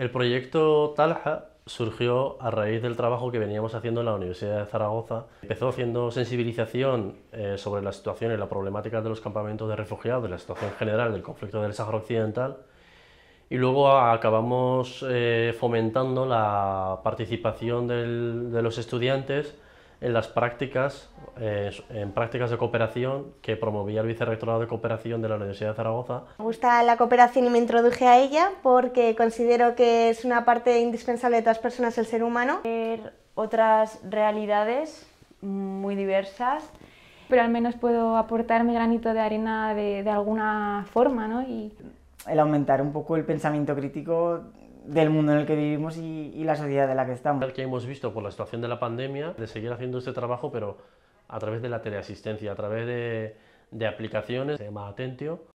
El proyecto Talha surgió a raíz del trabajo que veníamos haciendo en la Universidad de Zaragoza. Empezó haciendo sensibilización eh, sobre la situación y la problemática de los campamentos de refugiados, de la situación general del conflicto del Sáhara Occidental, y luego acabamos eh, fomentando la participación de los estudiantes en las prácticas, eh, en prácticas de cooperación que promovía el Vicerrectorado de Cooperación de la Universidad de Zaragoza. Me gusta la cooperación y me introduje a ella porque considero que es una parte indispensable de todas las personas el ser humano. Ver otras realidades muy diversas, pero al menos puedo aportar mi granito de arena de, de alguna forma, ¿no? Y... El aumentar un poco el pensamiento crítico del mundo en el que vivimos y, la sociedad de la que estamos. que hemos visto por la situación de la pandemia, de seguir haciendo este trabajo, pero a través de la teleasistencia, a través de, aplicaciones, de más Atentio,